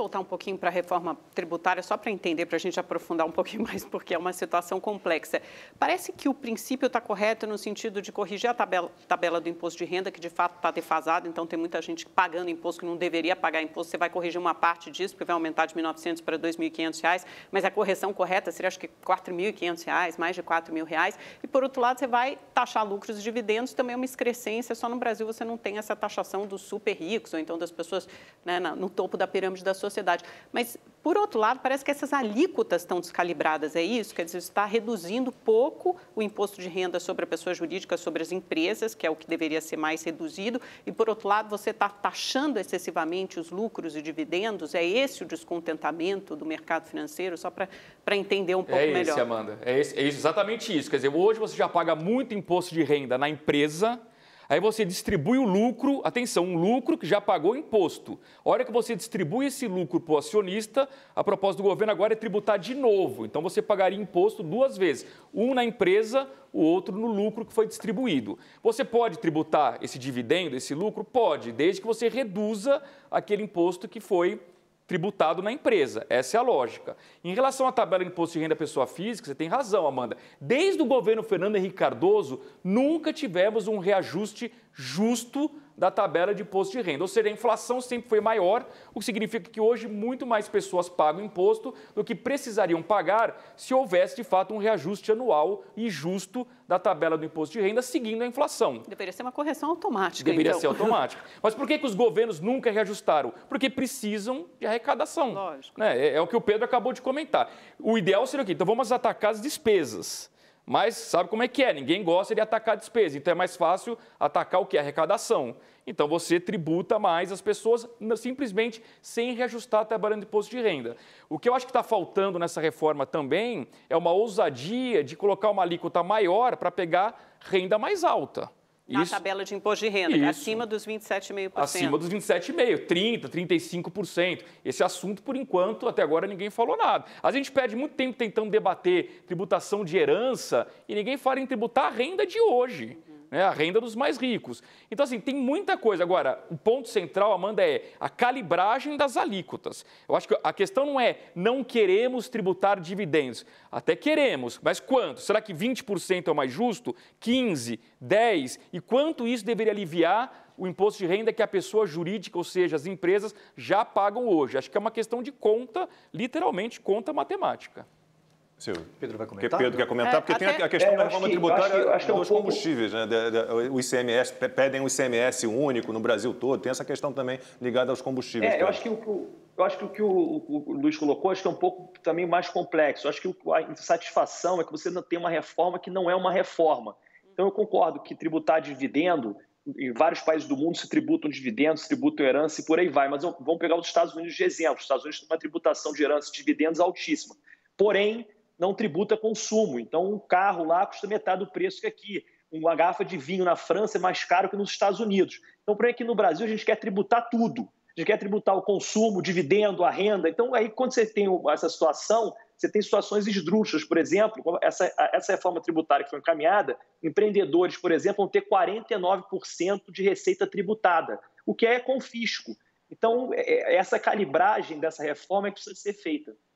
voltar um pouquinho para a reforma tributária, só para entender, para a gente aprofundar um pouquinho mais, porque é uma situação complexa. Parece que o princípio está correto no sentido de corrigir a tabela, tabela do imposto de renda, que de fato está defasada, então tem muita gente pagando imposto que não deveria pagar imposto. Você vai corrigir uma parte disso, porque vai aumentar de 1.900 para 2.500 reais, mas a correção correta seria, acho que, 4.500 reais, mais de 4.000 reais. E, por outro lado, você vai taxar lucros e dividendos, também é uma excrescência. Só no Brasil você não tem essa taxação dos super ricos, ou então das pessoas né, no topo da pirâmide da sociedade sociedade. Mas, por outro lado, parece que essas alíquotas estão descalibradas, é isso? Quer dizer, está reduzindo pouco o imposto de renda sobre a pessoa jurídica, sobre as empresas, que é o que deveria ser mais reduzido, e, por outro lado, você está taxando excessivamente os lucros e dividendos, é esse o descontentamento do mercado financeiro? Só para entender um pouco é esse, melhor. Amanda, é, esse, é exatamente isso. Quer dizer, hoje você já paga muito imposto de renda na empresa Aí você distribui o lucro, atenção, um lucro que já pagou imposto. A hora que você distribui esse lucro para o acionista, a proposta do governo agora é tributar de novo. Então você pagaria imposto duas vezes, um na empresa, o outro no lucro que foi distribuído. Você pode tributar esse dividendo, esse lucro? Pode, desde que você reduza aquele imposto que foi tributado na empresa. Essa é a lógica. Em relação à tabela de imposto de renda pessoa física, você tem razão, Amanda. Desde o governo Fernando Henrique Cardoso, nunca tivemos um reajuste justo da tabela de imposto de renda. Ou seja, a inflação sempre foi maior, o que significa que hoje muito mais pessoas pagam imposto do que precisariam pagar se houvesse de fato um reajuste anual e justo da tabela do imposto de renda seguindo a inflação. Deveria ser uma correção automática. Deveria então. ser automática. Mas por que, que os governos nunca reajustaram? Porque precisam de arrecadação. Lógico. Né? É, é, o que o Pedro acabou de comentar. O ideal seria o quê? Então vamos atacar as despesas. Mas sabe como é que é? Ninguém gosta de atacar a despesa. Então é mais fácil atacar o que? Arrecadação. Então você tributa mais as pessoas simplesmente sem reajustar a tabela de imposto de renda. O que eu acho que está faltando nessa reforma também é uma ousadia de colocar uma alíquota maior para pegar renda mais alta. Na Isso. tabela de imposto de renda, é Isso. acima dos 27,5%. Acima dos 27,5%, 30%, 35%. Esse assunto, por enquanto, até agora ninguém falou nada. A gente perde muito tempo tentando debater tributação de herança e ninguém fala em tributar a renda de hoje né, a renda dos mais ricos. Então, assim, tem muita coisa. Agora, o ponto central, Amanda, é a calibragem das alíquotas. Eu acho que a questão não é não queremos tributar dividendos. Até queremos, mas quanto? Será que 20% é o mais justo? 15%, 10%? E quanto isso deveria aliviar o imposto de renda que a pessoa jurídica, ou seja, as empresas, já pagam hoje. Acho que é uma questão de conta, literalmente conta matemática. Sim. Pedro vai comentar? Porque Pedro quer comentar, é, porque até... tem a questão é, da reforma que, tributária acho que, acho que dos é um combustíveis, pouco... né? O ICMS, pedem um ICMS único no Brasil todo, tem essa questão também ligada aos combustíveis. É, eu acho que o, eu acho que o que o, Luiz colocou acho que é um pouco também mais complexo. Eu acho que a insatisfação é que você não tem uma reforma que não é uma reforma. Então eu concordo que tributar dividendo, em vários países do mundo se tributam dividendos, se tributam herança e por aí vai. Mas vamos pegar os Estados Unidos de exemplo. Os Estados Unidos têm uma tributação de herança e dividendos altíssima. Porém, não tributa consumo. Então, um carro lá custa metade do preço que aqui. Uma garrafa de vinho na França é mais caro que nos Estados Unidos. Então, por aqui no Brasil a gente quer tributar tudo. A gente quer tributar o consumo, o dividendo, a renda. Então, aí quando você tem essa situação, você tem situações esdrúxulas, por exemplo, essa, essa reforma tributária que foi encaminhada, empreendedores, por exemplo, vão ter 49% de receita tributada, o que é confisco. Então, é, é, essa calibragem dessa reforma é que precisa ser feita.